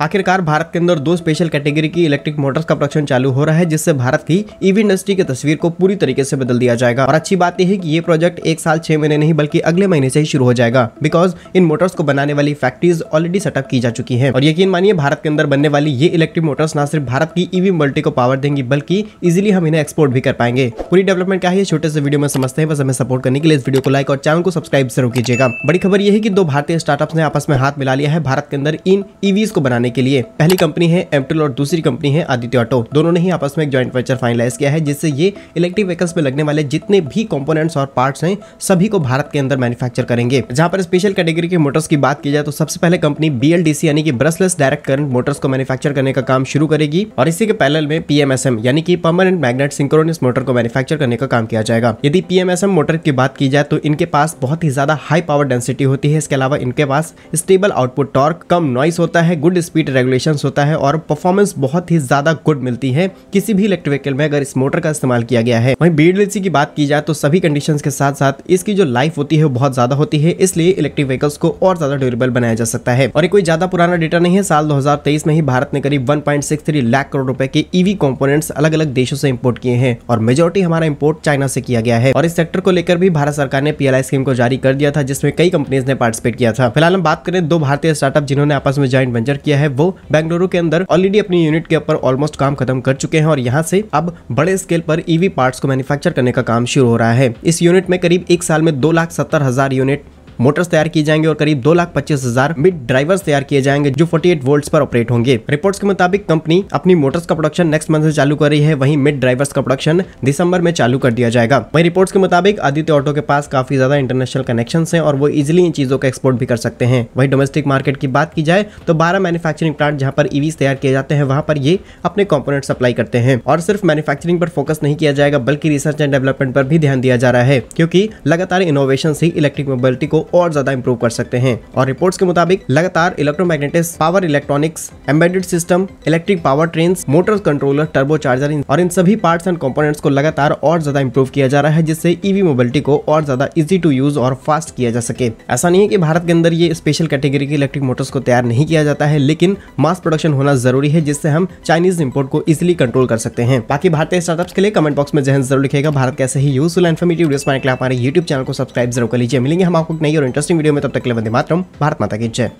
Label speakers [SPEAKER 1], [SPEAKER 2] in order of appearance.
[SPEAKER 1] आखिरकार भारत के अंदर दो स्पेशल कैटेगरी की इलेक्ट्रिक मोटर्स का प्रोडक्शन चालू हो रहा है जिससे भारत की ईवी इंडस्ट्री की तस्वीर को पूरी तरीके से बदल दिया जाएगा और अच्छी बात यह है कि ये प्रोजेक्ट एक साल छह महीने नहीं बल्कि अगले महीने से ही शुरू हो जाएगा बिकॉज इन मोटर्स को बनाने वाली फैक्ट्रीज ऑलरेडी सेटअप की जा चुकी है और यकीन मानिए भारत के अंदर बनने वाली ये इलेक्ट्रिक मोटर्स न सिर्फ भारत की ईवी मल्टी को पावर देंगी बल्कि इजिली हम इन्हें एक्सपोर्ट भी कर पाएंगे पूरी डेवलपमेंट क्या है छोटे से वीडियो में समझते हैं बस हमें सपोर्ट करने के लिए इस वीडियो को लाइक और चैनल को सब्सक्राइब जरूर कीजिएगा बड़ी खबर यह है कि दो भारतीय स्टार्टअप ने आपस में हाथ मिला लिया है भारत के अंदर इन ईवीज को बनाने बनाने के लिए पहली कंपनी है एमटेल और दूसरी कंपनी है आदित्य ऑटो दोनों ने ही आपस में एक ज्वाइंट वेंचर फाइनलाइज किया है जिससे ये इलेक्ट्रिक व्हीकल्स में लगने वाले जितने भी कॉम्पोनेट्स और पार्ट्स हैं सभी को भारत के अंदर मैन्युफैक्चर करेंगे जहां पर स्पेशल कैटेगरी के मोटर्स की बात की जाए तो सबसे पहले कंपनी बी यानी कि ब्रशलेस डायरेक्ट करंट मोटर्स को मैन्युफैक्चर करने का काम शुरू करेगी और इसी के पैनल में पीएमएसएम यानी कि परमानेंट मैग्नेट सिंक्रोनस मोटर को मैन्युफैक्चर करने का काम किया जाएगा यदि पीएमएसएम मोटर की बात की जाए तो इनके पास बहुत ही ज्यादा हाई पावर डेंसिटी होती है इसके अलावा इनके पास स्टेबल आउटपुट टॉर्क कम नॉइस होता है गुड स्पीड स्पीड रेगुलेशन होता है और परफॉर्मेंस बहुत ही ज़्यादा गुड मिलती है किसी भी इलेक्ट्रिक व्हीकल में अगर इस मोटर का इस्तेमाल किया गया है वहीं बीडलेसी की बात की जाए तो सभी कंडीशन के साथ साथ इसकी जो लाइफ होती है वो बहुत ज़्यादा होती है इसलिए इलेक्ट्रिक व्हीकल्स को और ज़्यादा ड्यूरेबल बनाया जा सकता है और ये कोई ज़्यादा पुराना डेटा नहीं है साल दो में ही भारत ने करीब वन लाख करोड़ रुपए के ईवी कंपोनेंट्स अलग अलग देशों से इम्पोर्ट किए हैं और मेजोरिटी हमारा इम्पोर्ट चाइना से किया गया है और इस सेक्टर को लेकर भी भारत सरकार ने पीएलआई स्कीम को जारी कर दिया था जिसमें कई कंपनीज ने पार्टिसिपेट किया था फिलहाल हम बात करें दो भारतीय स्टार्टअप जिन्होंने आपस में ज्वाइंट वेंचर किया है है वो बेंगलुरु के अंदर ऑलरेडी अपनी यूनिट के ऊपर ऑलमोस्ट काम खत्म कर चुके हैं और यहाँ से अब बड़े स्केल पर ईवी e पार्ट्स को मैन्युफैक्चर करने का काम शुरू हो रहा है इस यूनिट में करीब एक साल में दो लाख सत्तर हजार यूनिट मोटर्स तैयार किए जाएंगे और करीब दो लाख पच्चीस हजार मिड ड्राइवर्स तैयार किए जाएंगे जो 48 वोल्ट पर ऑपरेट होंगे रिपोर्ट्स के मुताबिक कंपनी अपनी मोटर्स का प्रोडक्शन नेक्स्ट मंथ से चालू कर रही है वहीं मिड ड्राइवर्स का प्रोडक्शन दिसंबर में चालू कर दिया जाएगा वही रिपोर्ट्स के मुताबिक आदित्य ऑटो के पास काफी ज्यादा इंटरनेशनल कनेक्शन है और वो इजिली इन चीजों का एक्सपोर्ट भी कर सकते हैं वही डोमेस्टिक मार्केट की बात की जाए तो बारह मैन्युफैक्चरिंग प्लांट जहाँ पर ईवी e तैयार किए जाते हैं वहाँ पर ये अपने कॉम्पोनेट सप्लाई करते हैं और सिर्फ मैन्युफैक्चरिंग पर फोकस नहीं किया जाएगा बल्कि रिसर्च एंड डेवलपमेंट पर भी ध्यान दिया जा रहा है क्योंकि लगातार इनोवेशन से इलेक्ट्रिक मोबिलिटी को और ज्यादा इम्प्रूव कर सकते हैं और रिपोर्ट के मुताबिक लगातार electromagnetics power electronics embedded system electric power train motor controller turbocharger और इन सभी पार्ट्स एंड कॉम्पोनेट्स को लगातार और ज्यादा इंप्रूव किया जा रहा है जिससे ईवी e मोबिलिटी को और ज्यादा इजी टू यूज और फास्ट किया जा सके ऐसा नहीं है कि भारत के अंदर ये स्पेशल कैटेगरी के इलेक्ट्रिक मोटर्स को तैयार नहीं किया जाता है लेकिन मास प्रोडक्शन होना जरूरी है जिससे हम चाइनीज इम्पोर्ट को इजिली कंट्रोल कर सकते हैं बाकी भारतीय स्टार्टअप्स के लिए कमेंट बॉक्स में जहन जरूर लिखेगा भारत कैसे ही यूजफुल इन्फॉर्मेटिव हमारे यूट्यूब चैनल को सब्सक्राइब जरूर कर लीजिए मिलेंगे हम आपको नई और इंटरेस्टिंग वीडियो में तब तक के लिए वंदे मातरम भारत माता की जय